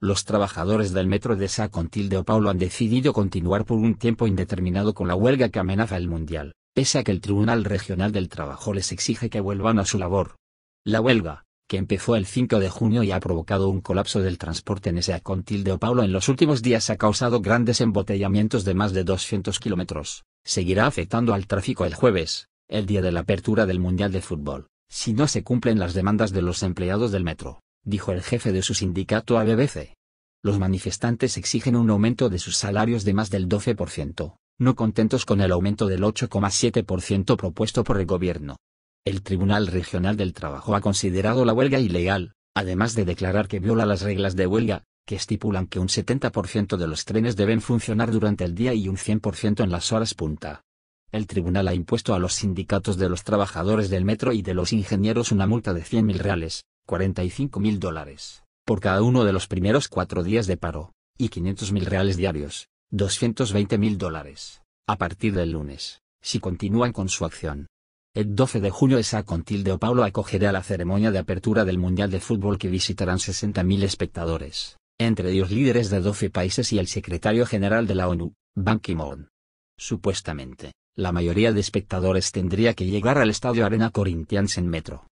Los trabajadores del metro de Sa Tilde o Paulo han decidido continuar por un tiempo indeterminado con la huelga que amenaza el Mundial, pese a que el Tribunal Regional del Trabajo les exige que vuelvan a su labor. La huelga, que empezó el 5 de junio y ha provocado un colapso del transporte en ese Tilde o Paulo en los últimos días ha causado grandes embotellamientos de más de 200 kilómetros, seguirá afectando al tráfico el jueves, el día de la apertura del Mundial de Fútbol, si no se cumplen las demandas de los empleados del metro dijo el jefe de su sindicato a Los manifestantes exigen un aumento de sus salarios de más del 12%, no contentos con el aumento del 8,7% propuesto por el gobierno. El Tribunal Regional del Trabajo ha considerado la huelga ilegal, además de declarar que viola las reglas de huelga, que estipulan que un 70% de los trenes deben funcionar durante el día y un 100% en las horas punta. El tribunal ha impuesto a los sindicatos de los trabajadores del metro y de los ingenieros una multa de 100.000 reales, 45 mil dólares, por cada uno de los primeros cuatro días de paro, y 500 mil reales diarios, 220 mil dólares, a partir del lunes, si continúan con su acción. El 12 de junio esa con Tilde Paulo acogerá la ceremonia de apertura del Mundial de Fútbol que visitarán 60.000 espectadores, entre ellos líderes de 12 países y el secretario general de la ONU, Ban Ki-moon. Supuestamente, la mayoría de espectadores tendría que llegar al estadio Arena Corinthians en metro,